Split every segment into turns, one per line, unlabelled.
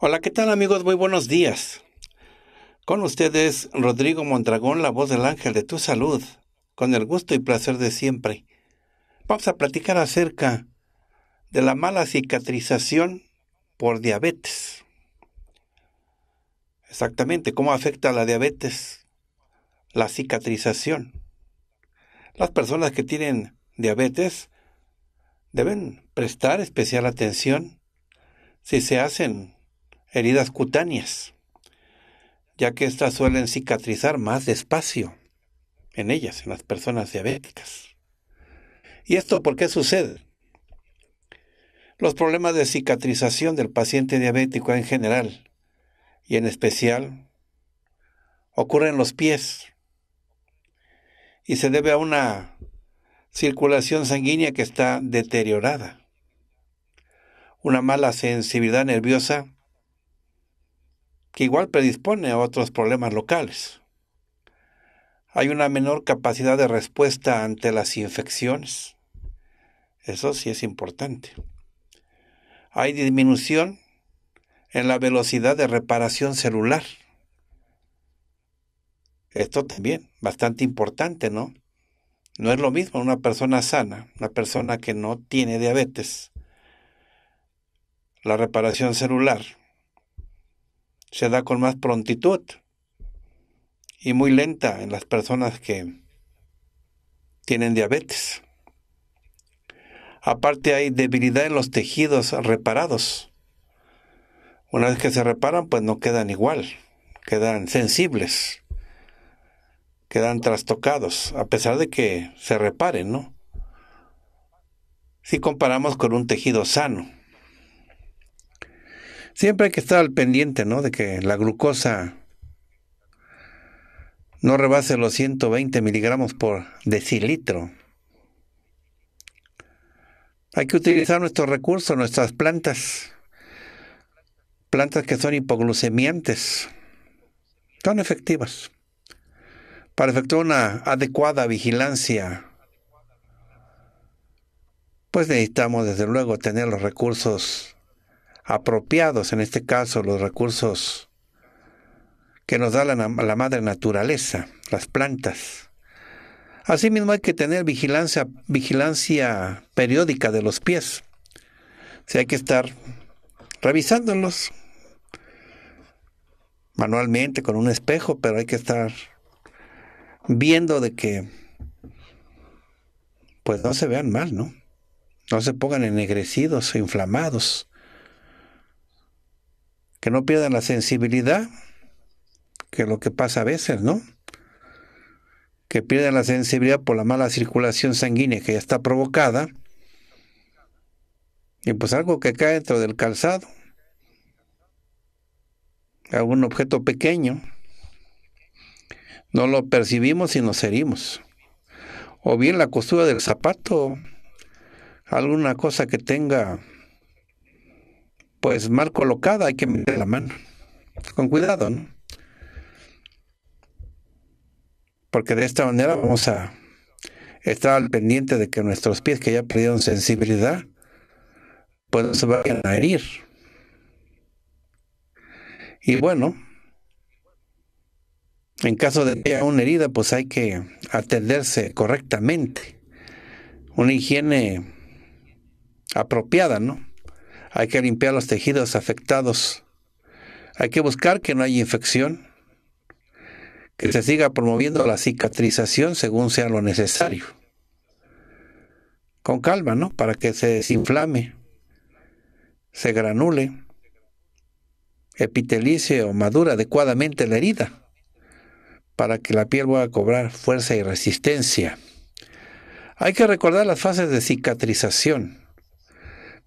Hola, ¿qué tal amigos? Muy buenos días. Con ustedes Rodrigo Mondragón, la voz del ángel de tu salud, con el gusto y placer de siempre. Vamos a platicar acerca de la mala cicatrización por diabetes. Exactamente, ¿cómo afecta la diabetes la cicatrización? Las personas que tienen diabetes deben prestar especial atención si se hacen heridas cutáneas, ya que éstas suelen cicatrizar más despacio en ellas, en las personas diabéticas. ¿Y esto por qué sucede? Los problemas de cicatrización del paciente diabético en general y en especial ocurren en los pies y se debe a una circulación sanguínea que está deteriorada, una mala sensibilidad nerviosa que igual predispone a otros problemas locales. Hay una menor capacidad de respuesta ante las infecciones. Eso sí es importante. Hay disminución en la velocidad de reparación celular. Esto también, bastante importante, ¿no? No es lo mismo una persona sana, una persona que no tiene diabetes. La reparación celular se da con más prontitud y muy lenta en las personas que tienen diabetes. Aparte hay debilidad en los tejidos reparados. Una vez que se reparan, pues no quedan igual, quedan sensibles, quedan trastocados, a pesar de que se reparen, ¿no? Si comparamos con un tejido sano, Siempre hay que estar al pendiente, ¿no? De que la glucosa no rebase los 120 miligramos por decilitro. Hay que utilizar nuestros recursos, nuestras plantas, plantas que son hipoglucemiantes, son efectivas para efectuar una adecuada vigilancia. Pues necesitamos desde luego tener los recursos apropiados, en este caso los recursos que nos da la, madre naturaleza, las plantas. Asimismo hay que tener vigilancia, vigilancia periódica de los pies. hay que estar revisándolos manualmente con un espejo, pero hay que estar viendo de que pues no se vean mal, ¿no? No se pongan ennegrecidos o inflamados que no pierdan la sensibilidad, que es lo que pasa a veces, ¿no? Que pierdan la sensibilidad por la mala circulación sanguínea que ya está provocada. Y pues algo que cae dentro del calzado, algún objeto pequeño, no lo percibimos y nos herimos. O bien la costura del zapato, alguna cosa que tenga pues mal colocada, hay que meter la mano. Con cuidado, ¿no? Porque de esta manera vamos a estar al pendiente de que nuestros pies que ya perdieron sensibilidad, pues se vayan a herir. Y bueno, en caso de que haya una herida, pues hay que atenderse correctamente. Una higiene apropiada, ¿no? Hay que limpiar los tejidos afectados. Hay que buscar que no haya infección. Que se siga promoviendo la cicatrización según sea lo necesario. Con calma, ¿no? Para que se desinflame, se granule, epitelice o madure adecuadamente la herida para que la piel pueda cobrar fuerza y resistencia. Hay que recordar las fases de cicatrización.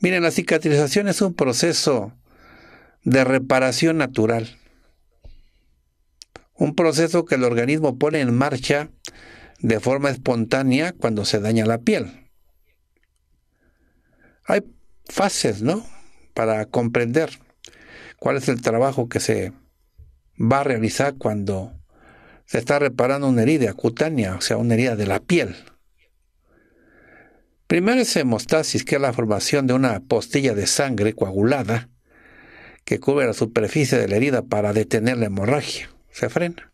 Miren, la cicatrización es un proceso de reparación natural. Un proceso que el organismo pone en marcha de forma espontánea cuando se daña la piel. Hay fases, ¿no? Para comprender cuál es el trabajo que se va a realizar cuando se está reparando una herida cutánea, o sea, una herida de la piel. Primero es hemostasis, que es la formación de una postilla de sangre coagulada que cubre la superficie de la herida para detener la hemorragia. Se frena.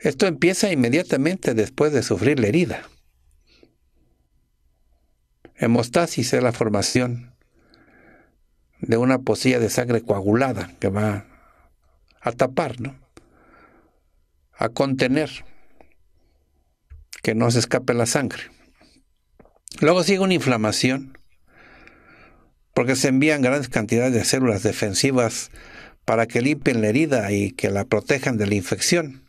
Esto empieza inmediatamente después de sufrir la herida. Hemostasis es la formación de una postilla de sangre coagulada que va a tapar, ¿no? A contener que no se escape la sangre. Luego sigue una inflamación, porque se envían grandes cantidades de células defensivas para que limpien la herida y que la protejan de la infección.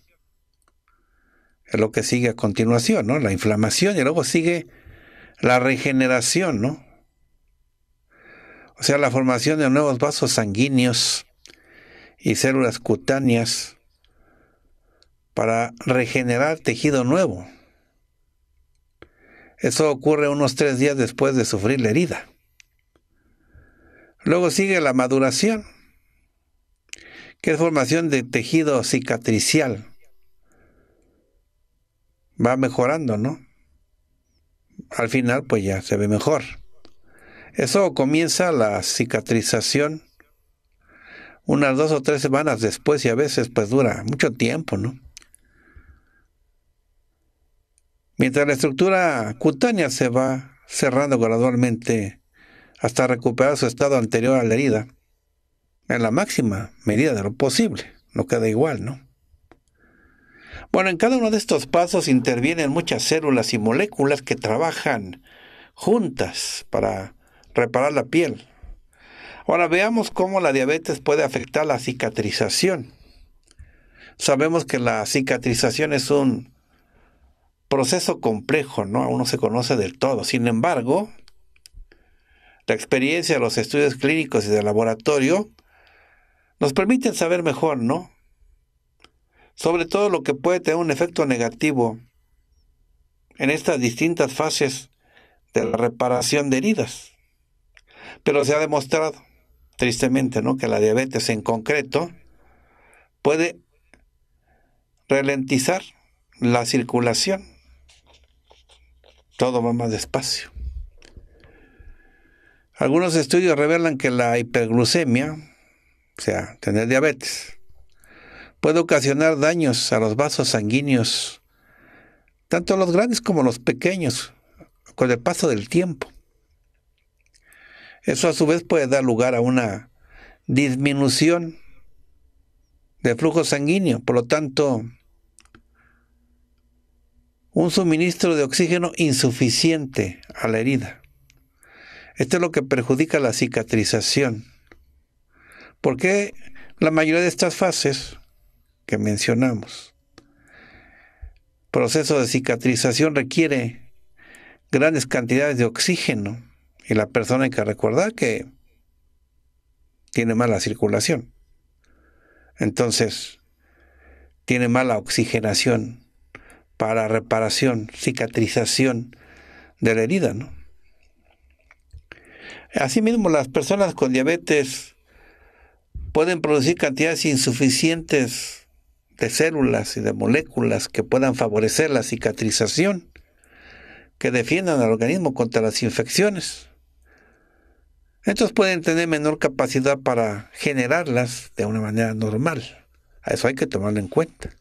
Es lo que sigue a continuación, ¿no? La inflamación y luego sigue la regeneración, ¿no? O sea, la formación de nuevos vasos sanguíneos y células cutáneas para regenerar tejido nuevo. Eso ocurre unos tres días después de sufrir la herida. Luego sigue la maduración, que es formación de tejido cicatricial. Va mejorando, ¿no? Al final, pues ya se ve mejor. Eso comienza la cicatrización unas dos o tres semanas después y a veces pues dura mucho tiempo, ¿no? mientras la estructura cutánea se va cerrando gradualmente hasta recuperar su estado anterior a la herida, en la máxima medida de lo posible, no queda igual, ¿no? Bueno, en cada uno de estos pasos intervienen muchas células y moléculas que trabajan juntas para reparar la piel. Ahora veamos cómo la diabetes puede afectar la cicatrización. Sabemos que la cicatrización es un proceso complejo, ¿no? Aún no se conoce del todo. Sin embargo, la experiencia de los estudios clínicos y de laboratorio nos permiten saber mejor, ¿no? Sobre todo lo que puede tener un efecto negativo en estas distintas fases de la reparación de heridas. Pero se ha demostrado, tristemente, ¿no? que la diabetes en concreto puede ralentizar la circulación todo va más despacio. Algunos estudios revelan que la hiperglucemia, o sea, tener diabetes, puede ocasionar daños a los vasos sanguíneos, tanto los grandes como los pequeños, con el paso del tiempo. Eso a su vez puede dar lugar a una disminución del flujo sanguíneo, por lo tanto, un suministro de oxígeno insuficiente a la herida. Esto es lo que perjudica la cicatrización. Porque la mayoría de estas fases que mencionamos, proceso de cicatrización requiere grandes cantidades de oxígeno y la persona hay que recordar que tiene mala circulación. Entonces, tiene mala oxigenación para reparación, cicatrización de la herida. Asimismo, las personas con diabetes pueden producir cantidades insuficientes de células y de moléculas que puedan favorecer la cicatrización, que defiendan al organismo contra las infecciones. Estos pueden tener menor capacidad para generarlas de una manera normal. A eso hay que tomarlo en cuenta.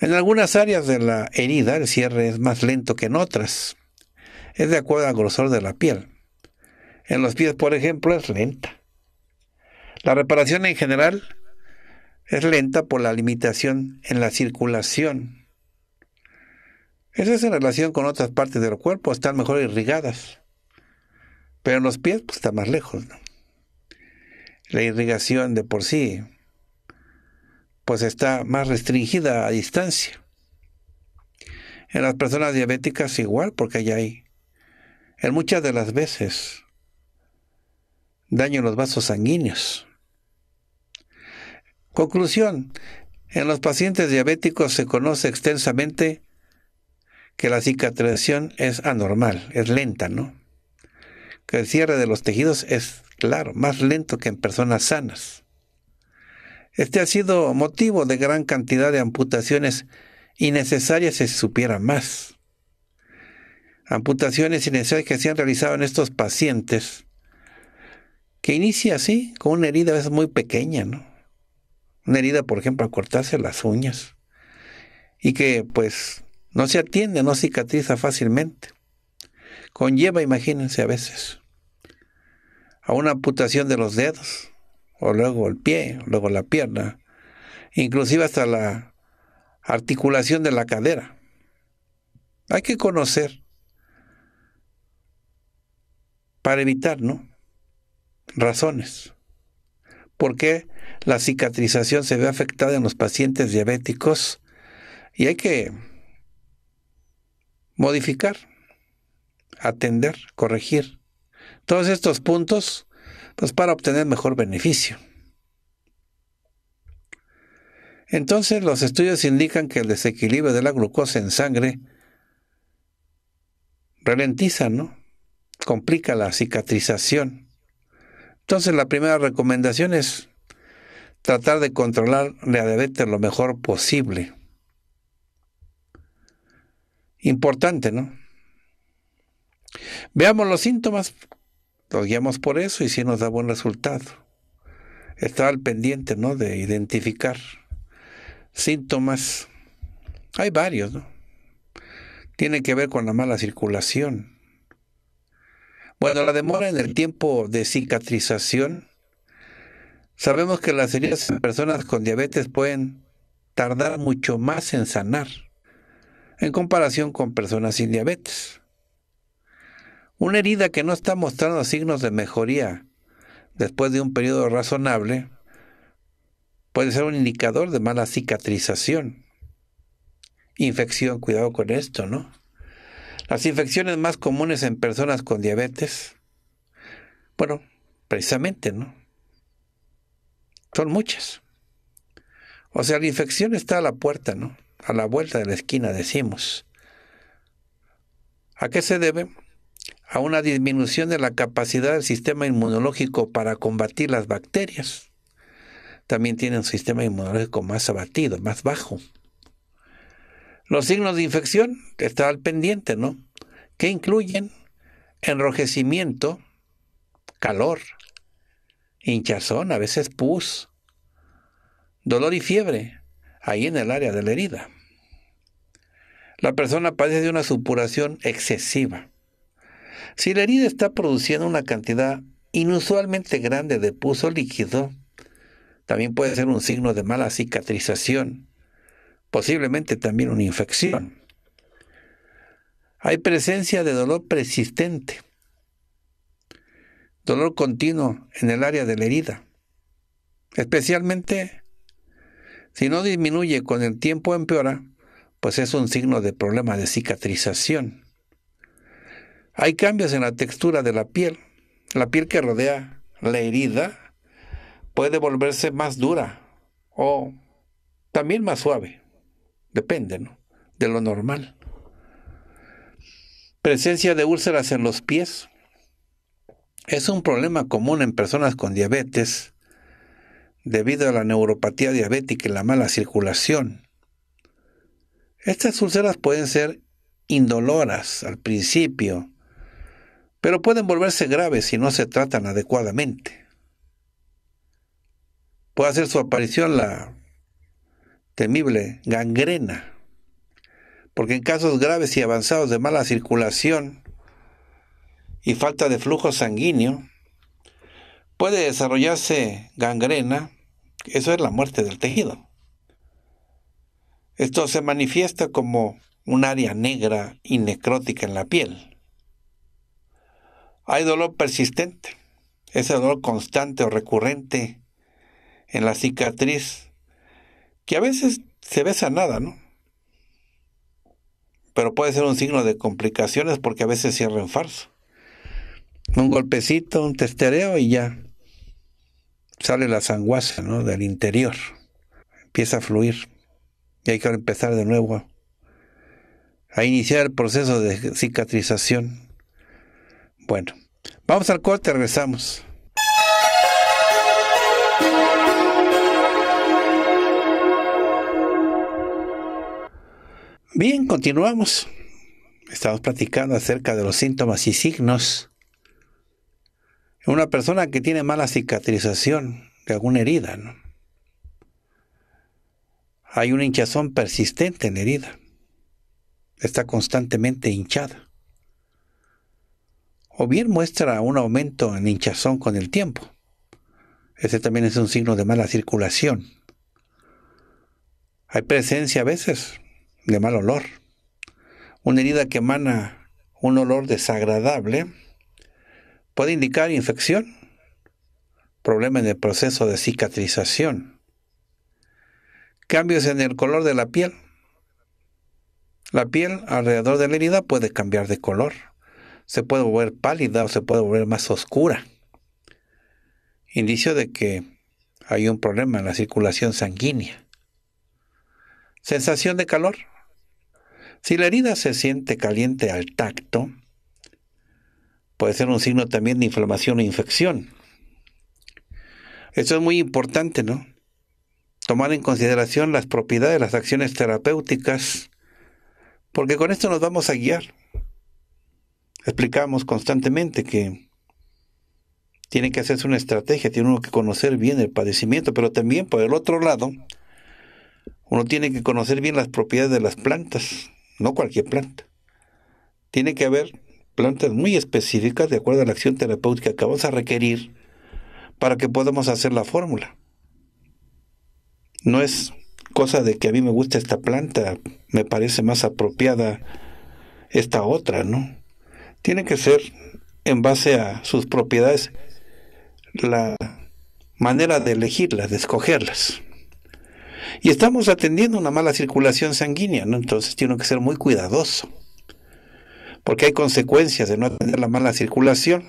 En algunas áreas de la herida el cierre es más lento que en otras. Es de acuerdo al grosor de la piel. En los pies, por ejemplo, es lenta. La reparación en general es lenta por la limitación en la circulación. Esa es en relación con otras partes del cuerpo, están mejor irrigadas. Pero en los pies pues, está más lejos. ¿no? La irrigación de por sí pues está más restringida a distancia. En las personas diabéticas igual, porque ya hay, en muchas de las veces, daño en los vasos sanguíneos. Conclusión, en los pacientes diabéticos se conoce extensamente que la cicatrización es anormal, es lenta, ¿no? Que el cierre de los tejidos es, claro, más lento que en personas sanas. Este ha sido motivo de gran cantidad de amputaciones innecesarias si se supiera más. Amputaciones innecesarias que se han realizado en estos pacientes, que inicia así, con una herida a veces muy pequeña, ¿no? Una herida, por ejemplo, al cortarse las uñas, y que pues no se atiende, no cicatriza fácilmente. Conlleva, imagínense a veces, a una amputación de los dedos, o luego el pie, luego la pierna, inclusive hasta la articulación de la cadera. Hay que conocer para evitar, ¿no? Razones. ¿Por qué la cicatrización se ve afectada en los pacientes diabéticos? Y hay que modificar, atender, corregir. Todos estos puntos pues para obtener mejor beneficio. Entonces los estudios indican que el desequilibrio de la glucosa en sangre ralentiza, ¿no? Complica la cicatrización. Entonces la primera recomendación es tratar de controlar la diabetes lo mejor posible. Importante, ¿no? Veamos los síntomas nos guiamos por eso y si nos da buen resultado. Estar al pendiente, ¿no? De identificar síntomas. Hay varios, ¿no? Tienen que ver con la mala circulación. Bueno, la demora en el tiempo de cicatrización. Sabemos que las heridas en personas con diabetes pueden tardar mucho más en sanar en comparación con personas sin diabetes. Una herida que no está mostrando signos de mejoría después de un periodo razonable puede ser un indicador de mala cicatrización. Infección, cuidado con esto, ¿no? Las infecciones más comunes en personas con diabetes, bueno, precisamente, ¿no? Son muchas. O sea, la infección está a la puerta, ¿no? A la vuelta de la esquina, decimos. ¿A qué se debe? a una disminución de la capacidad del sistema inmunológico para combatir las bacterias. También tiene un sistema inmunológico más abatido, más bajo. Los signos de infección, están al pendiente, ¿no? Que incluyen enrojecimiento, calor, hinchazón, a veces pus, dolor y fiebre, ahí en el área de la herida. La persona padece de una supuración excesiva si la herida está produciendo una cantidad inusualmente grande de pus líquido, también puede ser un signo de mala cicatrización, posiblemente también una infección. Hay presencia de dolor persistente, dolor continuo en el área de la herida, especialmente si no disminuye con el tiempo empeora, pues es un signo de problema de cicatrización. Hay cambios en la textura de la piel. La piel que rodea la herida puede volverse más dura o también más suave. Depende de lo normal. Presencia de úlceras en los pies. Es un problema común en personas con diabetes debido a la neuropatía diabética y la mala circulación. Estas úlceras pueden ser indoloras al principio pero pueden volverse graves si no se tratan adecuadamente. Puede hacer su aparición la temible gangrena, porque en casos graves y avanzados de mala circulación y falta de flujo sanguíneo, puede desarrollarse gangrena, eso es la muerte del tejido. Esto se manifiesta como un área negra y necrótica en la piel. Hay dolor persistente, ese dolor constante o recurrente en la cicatriz, que a veces se ve nada, ¿no? Pero puede ser un signo de complicaciones porque a veces cierra en falso. Un golpecito, un testereo y ya sale la sanguaza, ¿no? Del interior. Empieza a fluir. Y hay que empezar de nuevo a iniciar el proceso de cicatrización. Bueno, Vamos al corte, regresamos. Bien, continuamos. Estamos platicando acerca de los síntomas y signos. Una persona que tiene mala cicatrización de alguna herida, ¿no? Hay una hinchazón persistente en la herida. Está constantemente hinchada o bien muestra un aumento en hinchazón con el tiempo. Ese también es un signo de mala circulación. Hay presencia a veces de mal olor. Una herida que emana un olor desagradable puede indicar infección, problema en el proceso de cicatrización, cambios en el color de la piel. La piel alrededor de la herida puede cambiar de color se puede volver pálida o se puede volver más oscura. Indicio de que hay un problema en la circulación sanguínea. Sensación de calor. Si la herida se siente caliente al tacto, puede ser un signo también de inflamación o infección. Esto es muy importante, ¿no? Tomar en consideración las propiedades de las acciones terapéuticas, porque con esto nos vamos a guiar explicamos constantemente que tiene que hacerse una estrategia, tiene uno que conocer bien el padecimiento, pero también por el otro lado, uno tiene que conocer bien las propiedades de las plantas, no cualquier planta. Tiene que haber plantas muy específicas de acuerdo a la acción terapéutica que vamos a requerir para que podamos hacer la fórmula. No es cosa de que a mí me gusta esta planta, me parece más apropiada esta otra, ¿no? tiene que ser en base a sus propiedades la manera de elegirlas, de escogerlas. Y estamos atendiendo una mala circulación sanguínea, ¿no? Entonces tiene que ser muy cuidadoso, porque hay consecuencias de no atender la mala circulación.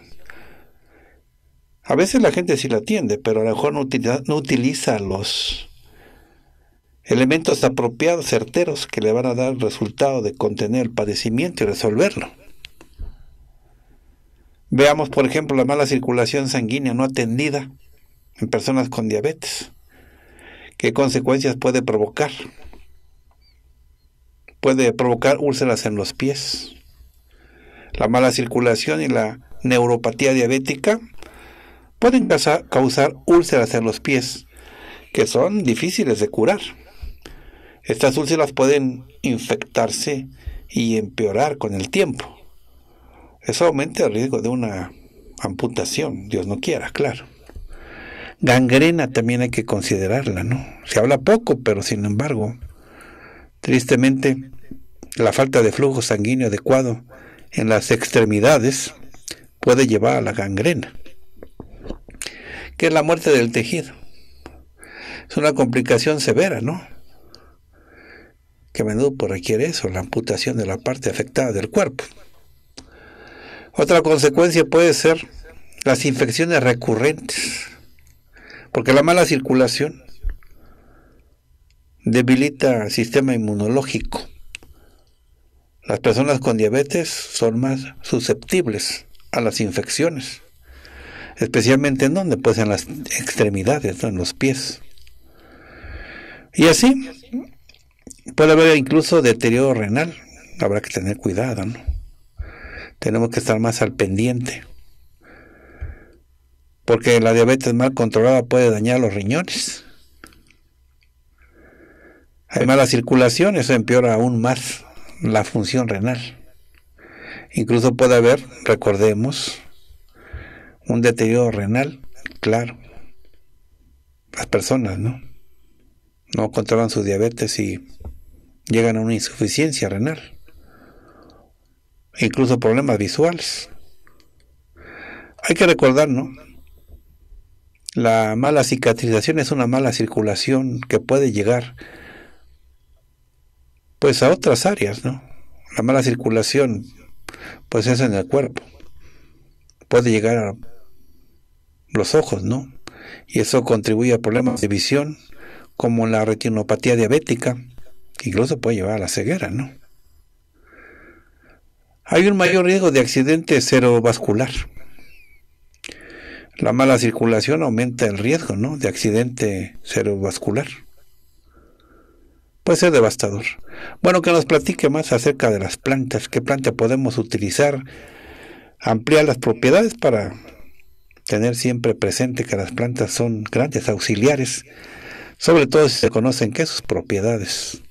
A veces la gente sí la atiende, pero a lo mejor no utiliza, no utiliza los elementos apropiados, certeros, que le van a dar el resultado de contener el padecimiento y resolverlo. Veamos, por ejemplo, la mala circulación sanguínea no atendida en personas con diabetes. ¿Qué consecuencias puede provocar? Puede provocar úlceras en los pies. La mala circulación y la neuropatía diabética pueden causar úlceras en los pies que son difíciles de curar. Estas úlceras pueden infectarse y empeorar con el tiempo. Eso aumenta el riesgo de una amputación, Dios no quiera, claro. Gangrena también hay que considerarla, ¿no? Se habla poco, pero sin embargo, tristemente, la falta de flujo sanguíneo adecuado en las extremidades puede llevar a la gangrena, que es la muerte del tejido. Es una complicación severa, ¿no? Que a menudo requiere eso, la amputación de la parte afectada del cuerpo. Otra consecuencia puede ser las infecciones recurrentes, porque la mala circulación debilita el sistema inmunológico. Las personas con diabetes son más susceptibles a las infecciones, especialmente en donde, pues en las extremidades, en los pies. Y así puede haber incluso deterioro renal, habrá que tener cuidado, ¿no? tenemos que estar más al pendiente. Porque la diabetes mal controlada puede dañar los riñones. Además, la circulación, eso empeora aún más la función renal. Incluso puede haber, recordemos, un deterioro renal, claro. Las personas, ¿no? No controlan su diabetes y llegan a una insuficiencia renal incluso problemas visuales. Hay que recordar, ¿no? La mala cicatrización es una mala circulación que puede llegar pues a otras áreas, ¿no? La mala circulación pues es en el cuerpo. Puede llegar a los ojos, ¿no? Y eso contribuye a problemas de visión como la retinopatía diabética, incluso puede llevar a la ceguera, ¿no? hay un mayor riesgo de accidente cerebrovascular. La mala circulación aumenta el riesgo ¿no? de accidente cerebrovascular. Puede ser devastador. Bueno, que nos platique más acerca de las plantas, qué planta podemos utilizar, ampliar las propiedades para tener siempre presente que las plantas son grandes auxiliares, sobre todo si se conocen que sus propiedades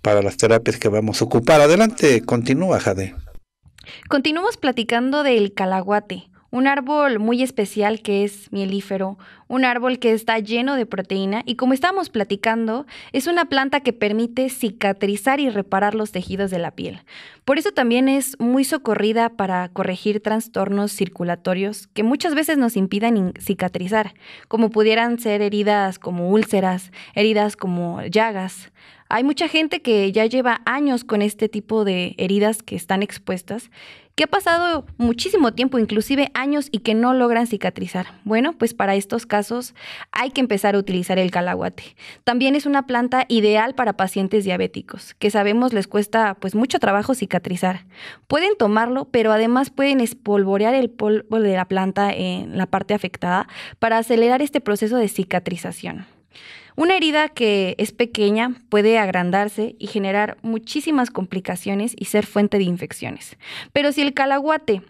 para las terapias que vamos a ocupar. Adelante, continúa, Jade.
Continuamos platicando del calaguate, un árbol muy especial que es mielífero, un árbol que está lleno de proteína y como estamos platicando, es una planta que permite cicatrizar y reparar los tejidos de la piel. Por eso también es muy socorrida para corregir trastornos circulatorios que muchas veces nos impidan cicatrizar, como pudieran ser heridas como úlceras, heridas como llagas. Hay mucha gente que ya lleva años con este tipo de heridas que están expuestas, que ha pasado muchísimo tiempo, inclusive años, y que no logran cicatrizar. Bueno, pues para estos casos hay que empezar a utilizar el calaguate También es una planta ideal para pacientes diabéticos, que sabemos les cuesta pues mucho trabajo cicatrizar. Pueden tomarlo, pero además pueden espolvorear el polvo de la planta en la parte afectada para acelerar este proceso de cicatrización. Una herida que es pequeña puede agrandarse y generar muchísimas complicaciones y ser fuente de infecciones. Pero si el calaguate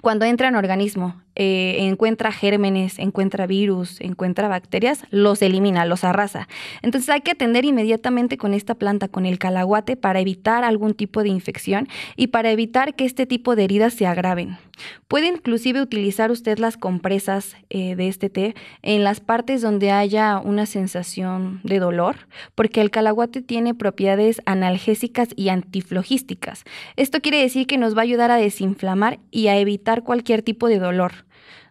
cuando entra en organismo, eh, encuentra gérmenes, encuentra virus, encuentra bacterias, los elimina, los arrasa. Entonces hay que atender inmediatamente con esta planta, con el calaguate, para evitar algún tipo de infección y para evitar que este tipo de heridas se agraven. Puede inclusive utilizar usted las compresas eh, de este té en las partes donde haya una sensación de dolor, porque el calaguate tiene propiedades analgésicas y antiflogísticas. Esto quiere decir que nos va a ayudar a desinflamar y a evitar cualquier tipo de dolor.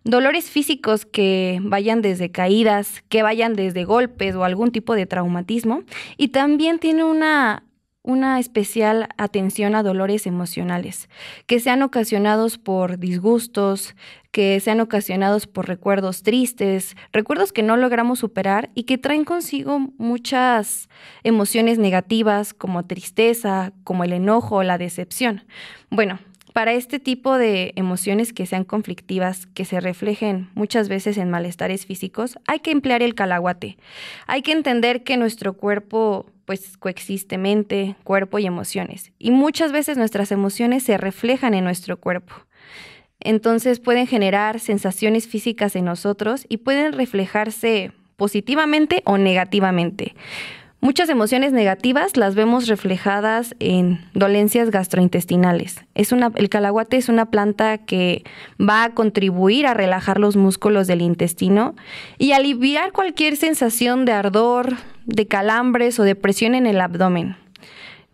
Dolores físicos que vayan desde caídas, que vayan desde golpes o algún tipo de traumatismo. Y también tiene una una especial atención a dolores emocionales, que sean ocasionados por disgustos, que sean ocasionados por recuerdos tristes, recuerdos que no logramos superar y que traen consigo muchas emociones negativas como tristeza, como el enojo o la decepción. Bueno, para este tipo de emociones que sean conflictivas, que se reflejen muchas veces en malestares físicos, hay que emplear el calaguate. Hay que entender que nuestro cuerpo pues coexiste mente, cuerpo y emociones. Y muchas veces nuestras emociones se reflejan en nuestro cuerpo. Entonces pueden generar sensaciones físicas en nosotros y pueden reflejarse positivamente o negativamente. Muchas emociones negativas las vemos reflejadas en dolencias gastrointestinales. el calaguate es una planta que va a contribuir a relajar los músculos del intestino y aliviar cualquier sensación de ardor, de calambres o de presión en el abdomen.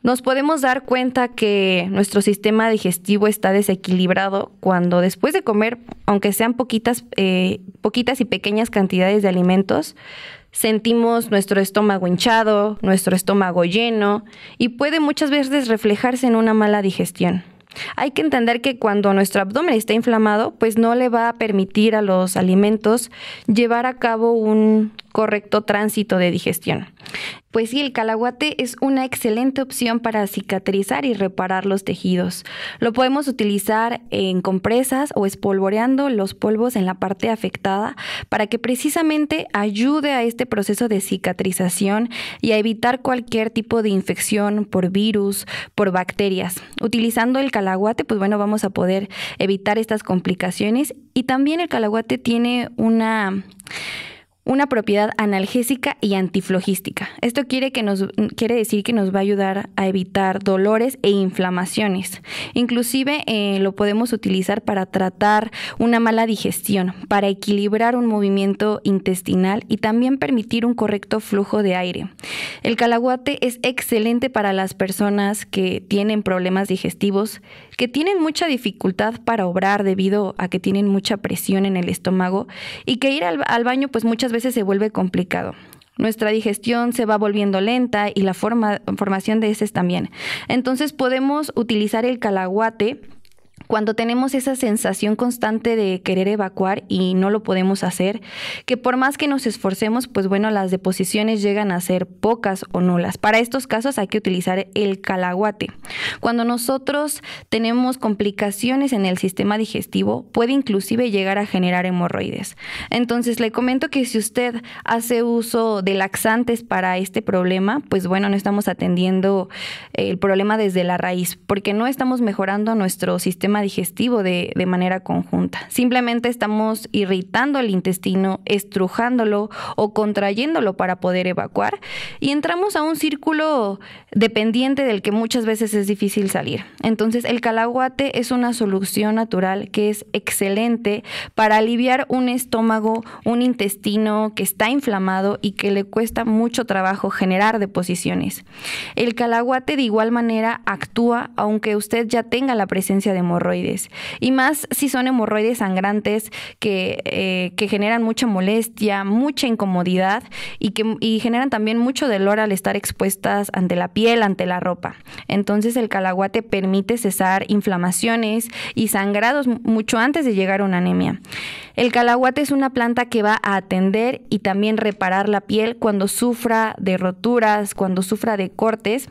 Nos podemos dar cuenta que nuestro sistema digestivo está desequilibrado cuando después de comer, aunque sean poquitas, eh, poquitas y pequeñas cantidades de alimentos, sentimos nuestro estómago hinchado, nuestro estómago lleno y puede muchas veces reflejarse en una mala digestión. Hay que entender que cuando nuestro abdomen está inflamado, pues no le va a permitir a los alimentos llevar a cabo un, correcto tránsito de digestión. Pues sí, el calaguate es una excelente opción para cicatrizar y reparar los tejidos. Lo podemos utilizar en compresas o espolvoreando los polvos en la parte afectada para que precisamente ayude a este proceso de cicatrización y a evitar cualquier tipo de infección por virus, por bacterias. Utilizando el calaguate, pues bueno, vamos a poder evitar estas complicaciones y también el calaguate tiene una una propiedad analgésica y antiflogística. Esto quiere, que nos, quiere decir que nos va a ayudar a evitar dolores e inflamaciones. Inclusive eh, lo podemos utilizar para tratar una mala digestión, para equilibrar un movimiento intestinal y también permitir un correcto flujo de aire. El calaguate es excelente para las personas que tienen problemas digestivos, que tienen mucha dificultad para obrar debido a que tienen mucha presión en el estómago y que ir al, baño pues muchas veces se vuelve complicado. Nuestra digestión se va volviendo lenta y la forma, formación de heces también. Entonces podemos utilizar el calaguate cuando tenemos esa sensación constante de querer evacuar y no lo podemos hacer, que por más que nos esforcemos, pues bueno, las deposiciones llegan a ser pocas o nulas. Para estos casos hay que utilizar el calaguate. Cuando nosotros tenemos complicaciones en el sistema digestivo, puede inclusive llegar a generar hemorroides. Entonces le comento que si usted hace uso de laxantes para este problema, pues bueno, no estamos atendiendo el problema desde la raíz, porque no estamos mejorando nuestro sistema digestivo de, manera conjunta. Simplemente estamos irritando el intestino, estrujándolo o contrayéndolo para poder evacuar y entramos a un círculo dependiente del que muchas veces es difícil salir. Entonces el calaguate es una solución natural que es excelente para aliviar un estómago, un intestino que está inflamado y que le cuesta mucho trabajo generar deposiciones. El calaguate de igual manera actúa aunque usted ya tenga la presencia de y más si son hemorroides sangrantes eh, que, generan mucha molestia, mucha incomodidad y que y generan también mucho dolor al estar expuestas ante la piel, ante la ropa. Entonces el calaguate permite cesar inflamaciones y sangrados mucho antes de llegar a una anemia. El calaguate es una planta que va a atender y también reparar la piel cuando sufra de roturas, cuando sufra de cortes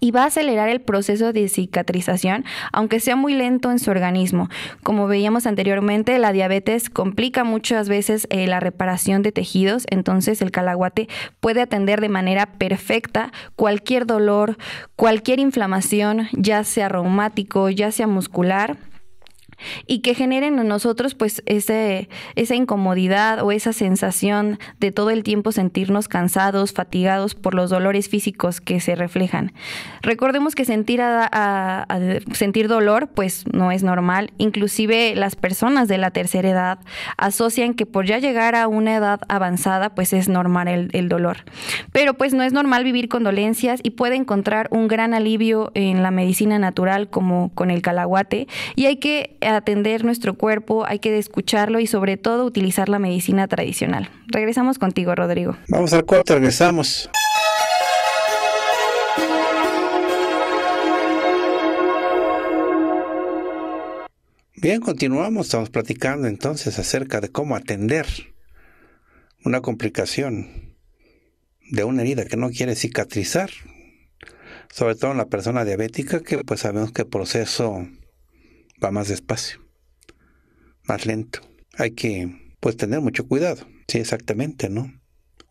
y va a acelerar el proceso de cicatrización, aunque sea muy lento en su organismo. Como veíamos anteriormente, la diabetes complica muchas veces eh, la reparación de tejidos, entonces el calaguate puede atender de manera perfecta cualquier dolor, cualquier inflamación, ya sea reumático, ya sea muscular y que generen en nosotros pues ese, esa incomodidad o esa sensación de todo el tiempo sentirnos cansados, fatigados por los dolores físicos que se reflejan. Recordemos que sentir, sentir dolor pues no es normal, inclusive las personas de la tercera edad asocian que por ya llegar a una edad avanzada pues es normal el, el dolor, pero pues no es normal vivir con dolencias y puede encontrar un gran alivio en la medicina natural como con el calaguate y hay que atender nuestro cuerpo, hay que escucharlo y sobre todo utilizar la medicina tradicional. Regresamos contigo, Rodrigo.
Vamos al cuarto, regresamos. Bien, continuamos, estamos platicando entonces acerca de cómo atender una complicación de una herida que no quiere cicatrizar, sobre todo en la persona diabética, que pues sabemos que el proceso va más despacio, más lento. Hay que, pues, tener mucho cuidado. Sí, exactamente, ¿no?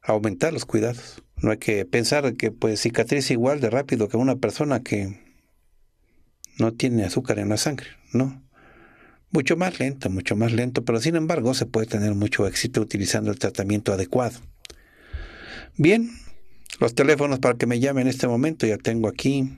Aumentar los cuidados. No hay que pensar que, pues, cicatriz igual de rápido que una persona que no tiene azúcar en la sangre, ¿no? Mucho más lento, mucho más lento, pero sin embargo se puede tener mucho éxito utilizando el tratamiento adecuado. Bien, los teléfonos para que me llamen en este momento ya tengo aquí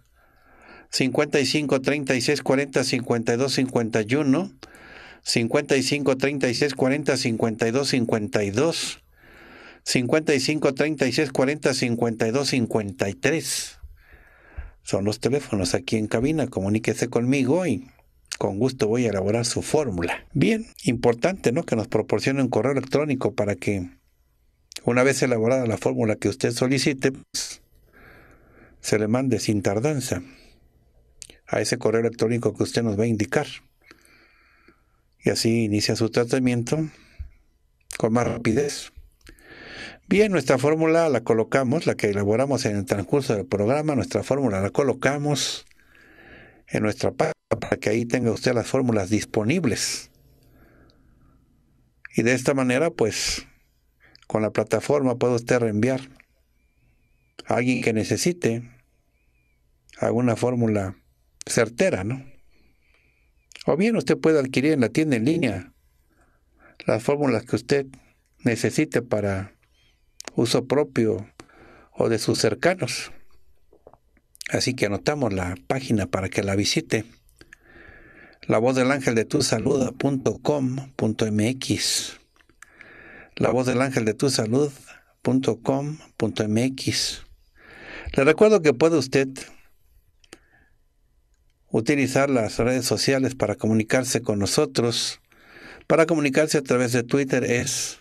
55 36 40 52 51, 55 36 40 52 52, 55 36 40 52 53. Son los teléfonos aquí en cabina, comuníquese conmigo y con gusto voy a elaborar su fórmula. Bien, importante, ¿no? Que nos proporcione un correo electrónico para que una vez elaborada la fórmula que usted solicite, pues, se le mande sin tardanza a ese correo electrónico que usted nos va a indicar. Y así inicia su tratamiento con más rapidez. Bien, nuestra fórmula la colocamos, la que elaboramos en el transcurso del programa, nuestra fórmula la colocamos en nuestra página para que ahí tenga usted las fórmulas disponibles. Y de esta manera, pues, con la plataforma puede usted reenviar a alguien que necesite alguna fórmula certera, ¿no? O bien usted puede adquirir en la tienda en línea las fórmulas que usted necesite para uso propio o de sus cercanos. Así que anotamos la página para que la visite. La voz del ángel de tu mx La voz del ángel de tu salud.com.mx. Le recuerdo que puede usted utilizar las redes sociales para comunicarse con nosotros. Para comunicarse a través de Twitter es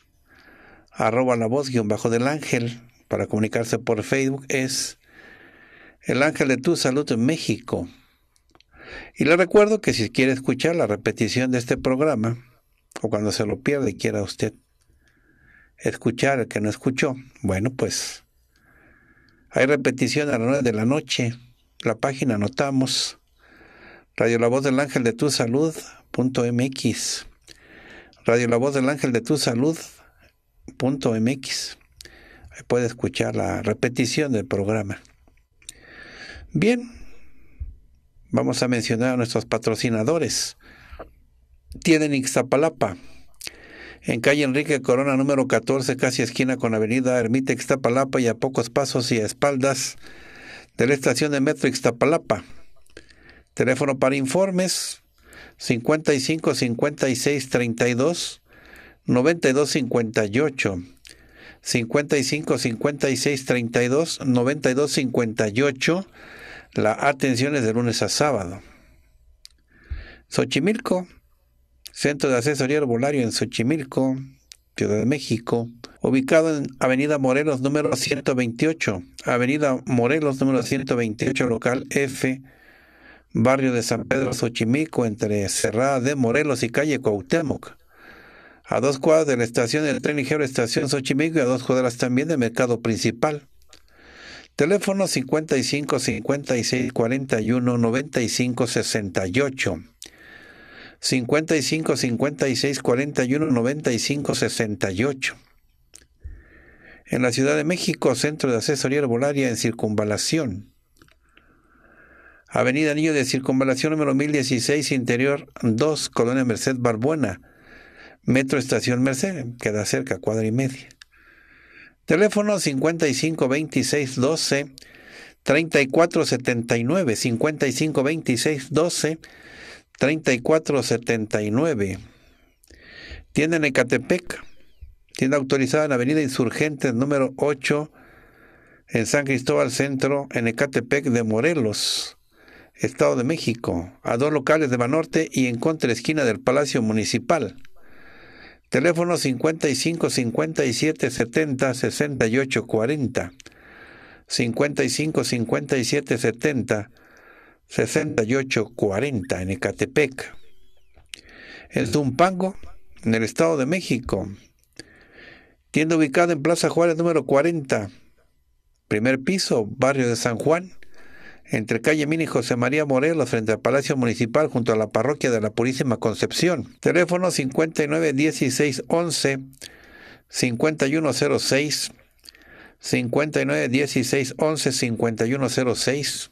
arroba la voz guión bajo del ángel. Para comunicarse por Facebook es el ángel de tu salud en México. Y le recuerdo que si quiere escuchar la repetición de este programa, o cuando se lo pierde quiera usted escuchar el que no escuchó, bueno, pues hay repetición a las 9 de la noche. La página anotamos Radio La Voz del Ángel de Tu Salud Radio La Voz del Ángel de Tu Salud puede escuchar la repetición del programa. Bien, vamos a mencionar a nuestros patrocinadores. Tienen Ixtapalapa, en calle Enrique Corona número 14, casi esquina con avenida Ermita Ixtapalapa y a pocos pasos y a espaldas de la estación de metro Ixtapalapa. Teléfono para informes 55 56 32 92 58. 55 56 32 92 58. La atención es de lunes a sábado. Xochimilco, Centro de Asesoría Arbolario en Xochimilco, Ciudad de México, ubicado en Avenida Morelos número 128, Avenida Morelos número 128, local F, barrio de San Pedro Xochimico, entre Cerrada de Morelos y calle Cuauhtémoc. A dos cuadras de la estación del tren ligero Estación Xochimico y a dos cuadras también del mercado principal. Teléfono 55 56 41 95 68. 55 56 41 95 68. En la Ciudad de México, Centro de Asesoría Herbolaria en Circunvalación. Avenida Niño de Circunvalación número 1016, Interior 2, Colonia Merced Barbuena, Metro Estación Merced, queda cerca, cuadra y media. Teléfono 552612-3479, 12 3479 79 Tienda en Ecatepec. Tienda autorizada en Avenida Insurgentes número 8 en San Cristóbal Centro en Ecatepec de Morelos. Estado de México, a dos locales de Banorte y en contra esquina del Palacio Municipal. Teléfono 55 57 70 68 40. 55 57 70 68 40 en Ecatepec. En Zumpango, en el Estado de México. Tienda ubicada en Plaza Juárez número 40, primer piso, barrio de San Juan entre calle Mini y José María Morelos, frente al Palacio Municipal, junto a la parroquia de la Purísima Concepción. Teléfono 59 5106 59 16 5106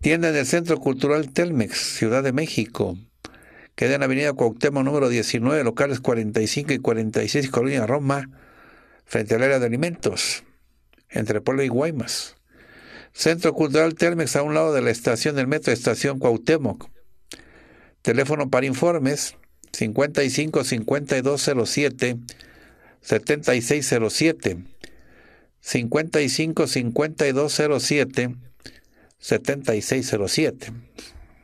Tienda en el Centro Cultural Telmex, Ciudad de México. Queda en Avenida Cuauhtémoc número 19, locales 45 y 46, Colonia Roma, frente al área de alimentos, entre Puebla y Guaymas. Centro Cultural Telmex a un lado de la estación del metro, estación Cuauhtémoc. Teléfono para informes 55 5207 7607 55 5207 7607.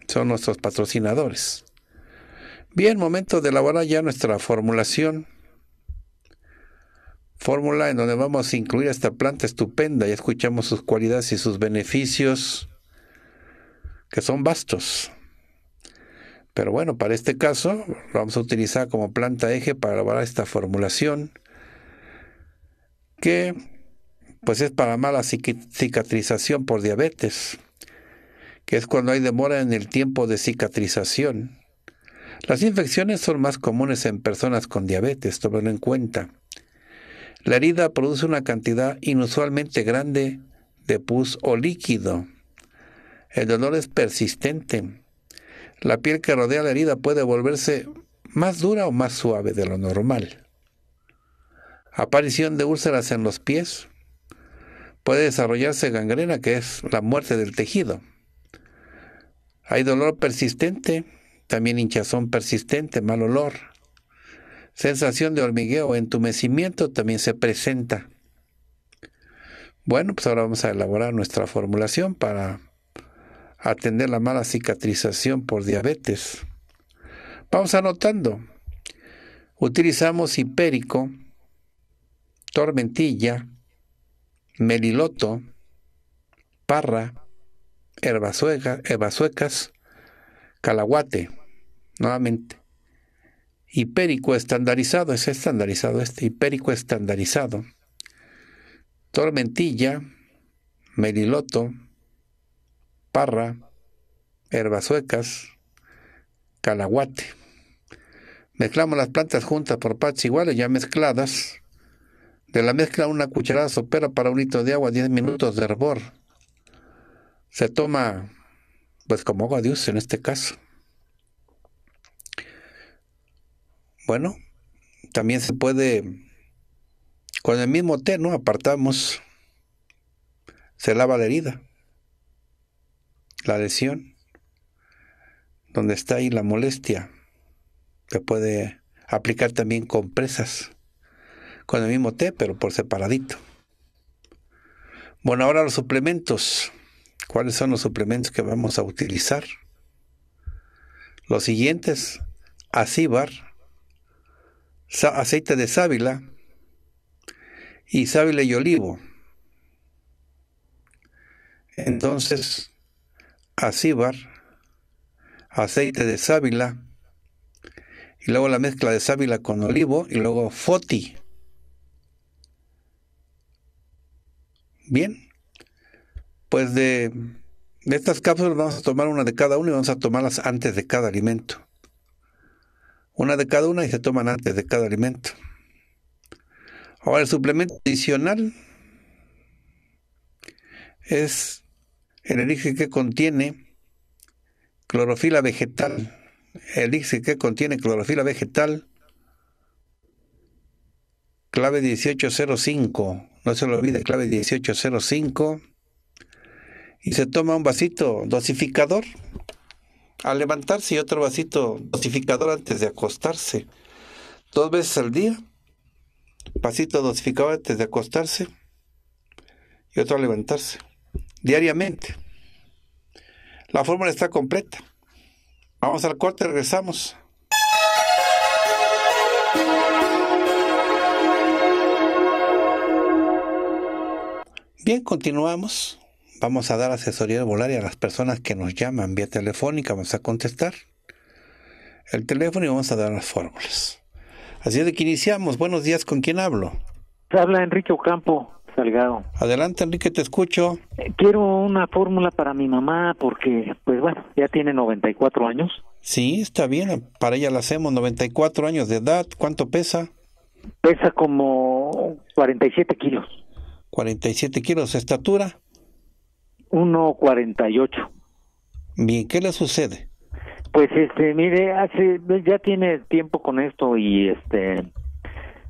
Son nuestros patrocinadores. Bien, momento de elaborar ya nuestra formulación fórmula en donde vamos a incluir esta planta estupenda. Ya escuchamos sus cualidades y sus beneficios, que son vastos. Pero bueno, para este caso lo vamos a utilizar como planta eje para elaborar esta formulación, que pues es para mala cicatrización por diabetes, que es cuando hay demora en el tiempo de cicatrización. Las infecciones son más comunes en personas con diabetes, tomen en cuenta. La herida produce una cantidad inusualmente grande de pus o líquido. El dolor es persistente. La piel que rodea la herida puede volverse más dura o más suave de lo normal. Aparición de úlceras en los pies. Puede desarrollarse gangrena, que es la muerte del tejido. Hay dolor persistente, también hinchazón persistente, mal olor sensación de hormigueo o entumecimiento también se presenta. Bueno, pues ahora vamos a elaborar nuestra formulación para atender la mala cicatrización por diabetes. Vamos anotando. Utilizamos hipérico, tormentilla, meliloto, parra, herbasuecas, calaguate, nuevamente hipérico estandarizado, es estandarizado este, hipérico estandarizado, tormentilla, meliloto, parra, herbas suecas, calahuate. Mezclamos las plantas juntas por partes iguales, ya mezcladas. De la mezcla una cucharada sopera para un litro de agua, 10 minutos de hervor. Se toma, pues como agua de en este caso. Bueno, también se puede, con el mismo té, ¿no? Apartamos, se lava la herida, la lesión, donde está ahí la molestia. Se puede aplicar también compresas con el mismo té, pero por separadito. Bueno, ahora los suplementos. ¿Cuáles son los suplementos que vamos a utilizar? Los siguientes, acíbar, aceite de sábila y sábila y olivo. Entonces, acíbar, aceite de sábila, y luego la mezcla de sábila con olivo, y luego foti. Bien, pues de, de estas cápsulas vamos a tomar una de cada una y vamos a tomarlas antes de cada alimento una de cada una y se toman antes de cada alimento. Ahora el suplemento adicional es el elixir que contiene clorofila vegetal. El elixir que contiene clorofila vegetal, clave 1805, no se lo olvide, clave 1805. Y se toma un vasito dosificador al levantarse y otro vasito dosificador antes de acostarse. Dos veces al día, vasito dosificador antes de acostarse y otro al levantarse, diariamente. La fórmula está completa. Vamos al corte, regresamos. Bien, continuamos. Vamos a dar asesoría volaria a las personas que nos llaman vía telefónica, vamos a contestar el teléfono y vamos a dar las fórmulas. Así es de que iniciamos. Buenos días, ¿con quién hablo? Habla
Enrique Ocampo Salgado. Adelante, Enrique, te escucho. Eh, quiero una fórmula para mi mamá porque, pues bueno, ya tiene 94 años. Sí, está bien, para ella
la hacemos, 94 años de edad. ¿Cuánto pesa? Pesa como 47 kilos. 47 kilos, estatura. 1.48. Bien, ¿qué le sucede?
Pues este, mire, hace ya tiene tiempo con esto y este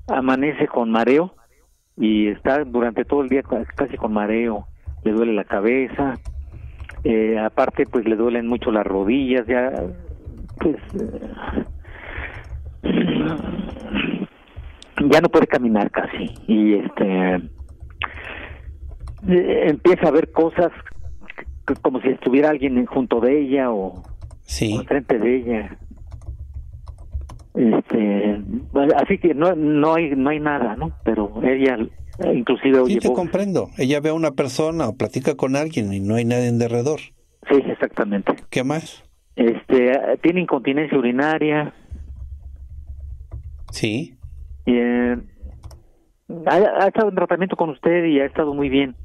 amanece con mareo y está durante todo el día casi con mareo, le duele la cabeza. Eh, aparte pues le duelen mucho las rodillas, ya pues eh, ya no puede caminar casi y este eh, empieza a ver cosas como si estuviera alguien junto de ella o, sí. frente de ella. Este, así que no, no hay no hay nada, ¿no? Pero ella eh, inclusive Sí, te comprendo.
Ella ve a una persona o platica con alguien y no hay nadie en derredor.
Sí, exactamente. ¿Qué más? Este, tiene incontinencia urinaria. Sí. Eh, ha, estado en tratamiento con usted y ha estado muy bien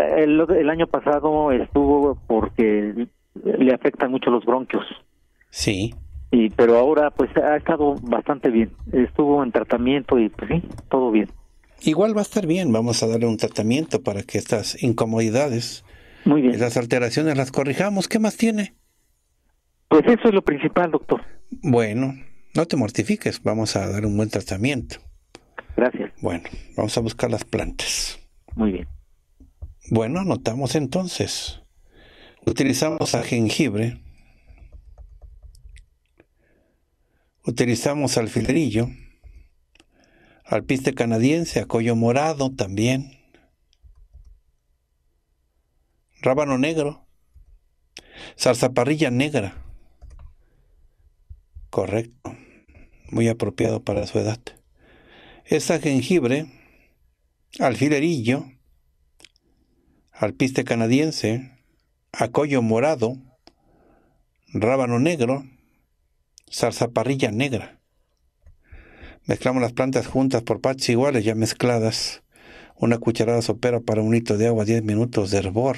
el, año pasado estuvo porque le afectan mucho los bronquios. Sí. Y, pero ahora pues ha estado bastante bien. Estuvo en tratamiento y pues sí, todo bien. Igual
va a estar bien, vamos a darle un tratamiento para que estas incomodidades, Muy alteraciones las corrijamos. ¿Qué más tiene? Pues eso es lo principal, doctor. Bueno, no te mortifiques, vamos a dar un buen tratamiento. Gracias. Bueno, vamos a buscar las plantas. Muy bien. Bueno, anotamos entonces. Utilizamos a jengibre. Utilizamos alfilerillo. Alpiste canadiense, a morado también. Rábano negro. Salsaparrilla negra. Correcto. Muy apropiado para su edad. Esa jengibre, alfilerillo, alpiste canadiense, acollo morado, rábano negro, parrilla negra. Mezclamos las plantas juntas por partes iguales ya mezcladas. Una cucharada sopera para un litro de agua, 10 minutos de hervor.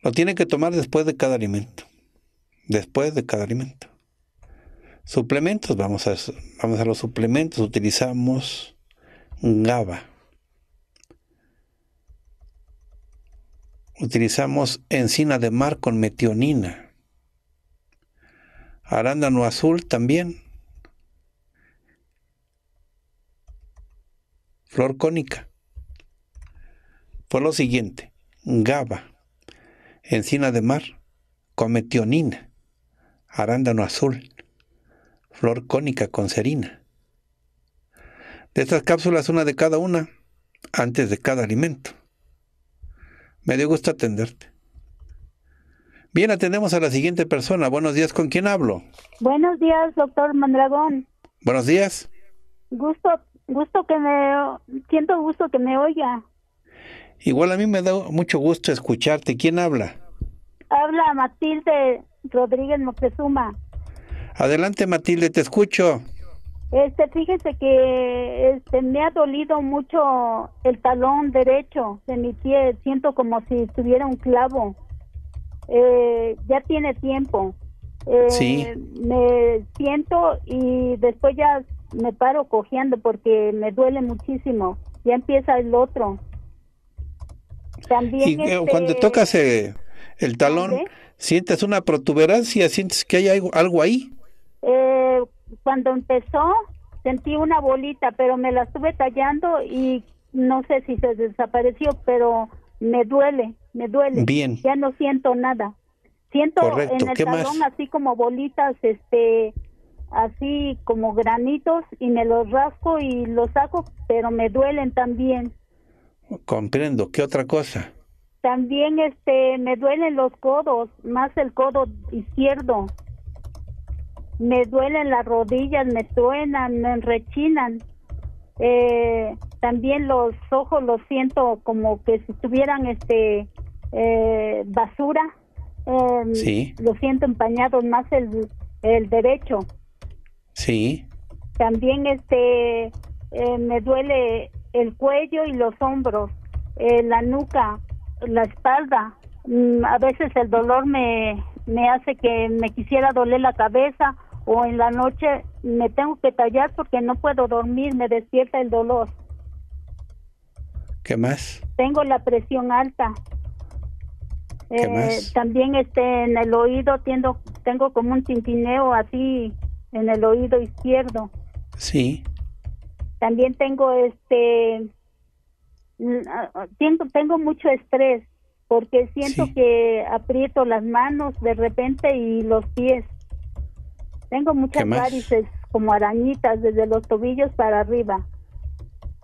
Lo tiene que tomar después de cada alimento. Después de cada alimento. Suplementos, vamos a, vamos a los suplementos. Utilizamos GABA. utilizamos encina de mar con metionina. Arándano azul también. Flor cónica. Por pues lo siguiente, gaba, encina de mar con metionina, arándano azul, flor cónica con serina. De estas cápsulas, una de cada una, antes de cada alimento. Me dio gusto atenderte. Bien, atendemos a la siguiente persona. Buenos días, ¿con quién hablo?
Buenos días, doctor Mandragón.
Buenos días.
Gusto, gusto que me, siento gusto que me oiga.
Igual a mí me da mucho gusto escucharte. ¿Quién habla?
Habla Matilde Rodríguez Moctezuma.
Adelante Matilde, te escucho.
Este, fíjese que este, me ha dolido mucho el talón derecho de mi pie. Siento como si estuviera un clavo. Eh, ya tiene tiempo. Eh, Me siento y después ya me paro cojeando porque me duele muchísimo. Ya empieza el otro. También. Eh, este, cuando tocas
eh, el talón, ¿sientes una protuberancia? ¿Sientes que hay algo, algo ahí?
Eh, cuando empezó sentí una bolita, pero me la estuve tallando y no sé si se desapareció, pero me duele, me duele. Ya no siento nada. Siento en el talón así como bolitas, este, así como granitos y me los rasco y los saco, pero me duelen también.
Comprendo. ¿Qué otra cosa?
También, este, me duelen los codos, más el codo izquierdo me duelen las rodillas, me suenan, me rechinan. Eh, también los ojos los siento como que si tuvieran este eh, basura. Em, sí. Lo siento empañado más el, derecho. Sí. También este eh, me duele el cuello y los hombros, la nuca, la espalda. Mm, a veces el dolor me, me hace que me quisiera doler la cabeza o en la noche me tengo que tallar porque no puedo dormir, me despierta el dolor. ¿Qué más? Tengo la presión alta. Eh, también este, en el oído tengo, tengo como un tintineo así en el oído izquierdo. Sí. También tengo este ah, ah, tengo, tengo mucho estrés porque siento que aprieto las manos de repente y los pies. Tengo muchas varices, como arañitas desde los tobillos para arriba.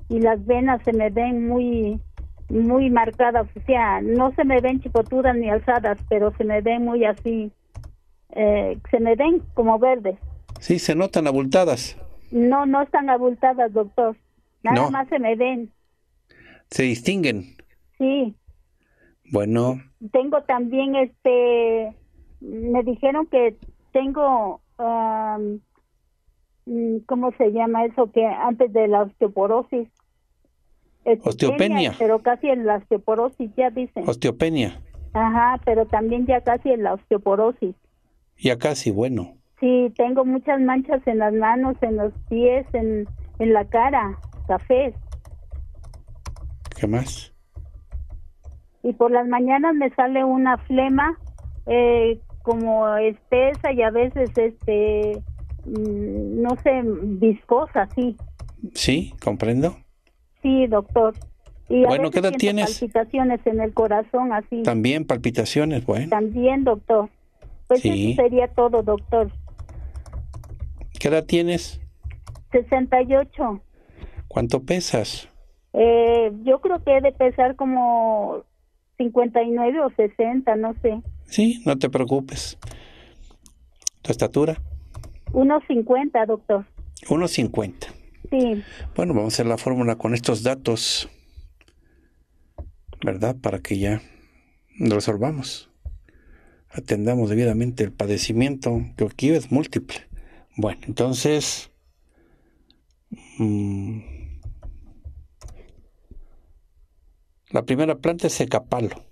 Y las venas se me ven muy muy marcadas, o sea, no se me ven chipotudas ni alzadas, pero se me ven muy así, eh, se me ven como verdes.
Sí, se notan abultadas.
No, no están abultadas, doctor. Nada más se me ven.
Se distinguen. Sí. Bueno.
Tengo también este, me dijeron que tengo Mm, ¿cómo se llama eso? Que antes de la osteoporosis. Este, Osteopenia. Pero casi en la osteoporosis ya dicen.
Osteopenia.
Ajá, pero también ya casi en la osteoporosis.
Ya casi, bueno.
Sí, tengo muchas manchas en las manos, en los pies, en, en la cara, cafés. ¿Qué más? Y por las mañanas me sale una flema eh, como espesa y a veces este mm, no sé viscosa sí
sí comprendo
sí doctor y bueno qué edad tienes palpitaciones en el corazón así
también palpitaciones bueno
también doctor pues eso sería todo doctor
qué edad tienes
68
cuánto pesas
eh, yo creo que he de pesar como 59 o 60 no sé
Sí, no te preocupes. ¿Tu estatura?
1.50, doctor.
1.50. Sí. Bueno, vamos a hacer la fórmula con estos datos, ¿verdad? Para que ya resolvamos. Atendamos debidamente el padecimiento, que aquí es múltiple. Bueno, entonces... Mm, la primera planta es el capalo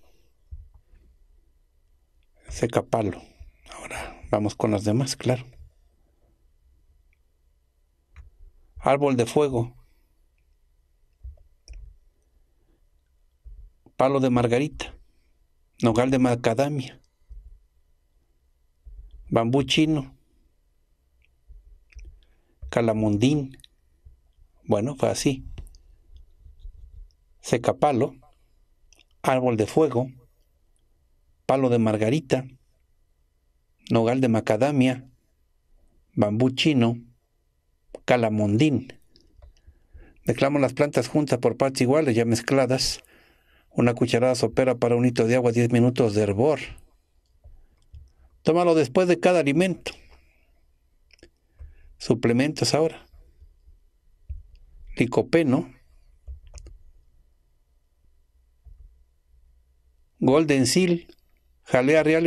seca palo. Ahora vamos con los demás, claro. Árbol de fuego. Palo de margarita. Nogal de macadamia. Bambú chino. Calamundín. Bueno, fue así. palo Árbol de fuego palo de margarita, nogal de macadamia, bambú chino, calamondín. Mezclamos las plantas juntas por partes iguales, ya mezcladas. Una cucharada sopera para un hito de agua, 10 minutos de hervor. Tómalo después de cada alimento. Suplementos ahora. Licopeno. Golden Seal, jalea real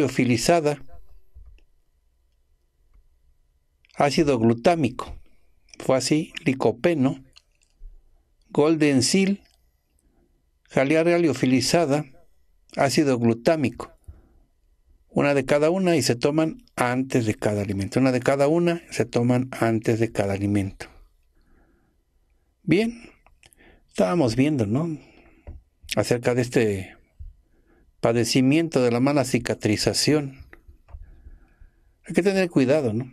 ácido glutámico, fue así, licopeno, golden seal, jalea real ácido glutámico. Una de cada una y se toman antes de cada alimento. Una de cada una se toman antes de cada alimento. Bien, estábamos viendo, ¿no? Acerca de este padecimiento de la mala cicatrización. Hay que tener cuidado, ¿no?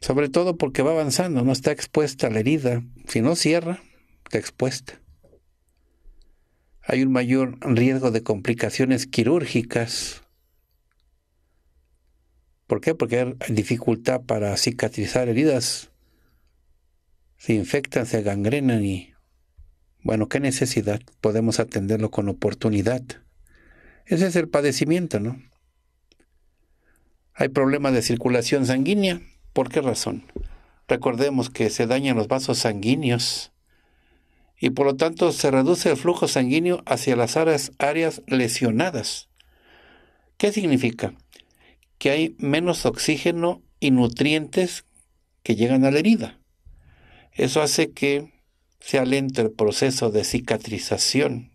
Sobre todo porque va avanzando, no está expuesta la herida. Si no cierra, está expuesta. Hay un mayor riesgo de complicaciones quirúrgicas. ¿Por qué? Porque hay dificultad para cicatrizar heridas. Se infectan, se gangrenan y, bueno, ¿qué necesidad? Podemos atenderlo con oportunidad. Ese es el padecimiento, ¿no? Hay problemas de circulación sanguínea. ¿Por qué razón? Recordemos que se dañan los vasos sanguíneos y por lo tanto se reduce el flujo sanguíneo hacia las áreas, lesionadas. ¿Qué significa? Que hay menos oxígeno y nutrientes que llegan a la herida. Eso hace que se alente el proceso de cicatrización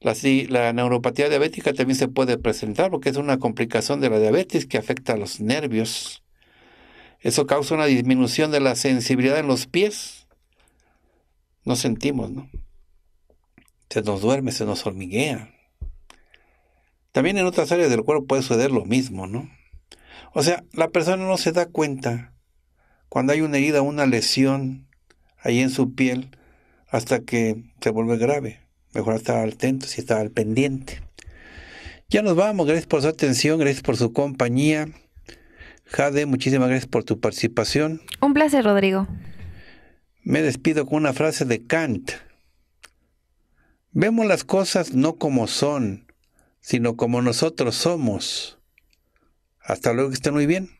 la, neuropatía diabética también se puede presentar porque es una complicación de la diabetes que afecta a los nervios. Eso causa una disminución de la sensibilidad en los pies. No sentimos, ¿no? Se nos duerme, se nos hormiguea. También en otras áreas del cuerpo puede suceder lo mismo, ¿no? O sea, la persona no se da cuenta cuando hay una herida, una lesión ahí en su piel, hasta que se vuelve grave mejor estar atento, si está al pendiente. Ya nos vamos, gracias por su atención, gracias por su compañía. Jade, muchísimas gracias por tu participación.
Un placer, Rodrigo.
Me despido con una frase de Kant. Vemos las cosas no como son, sino como nosotros somos. Hasta luego, que estén muy bien.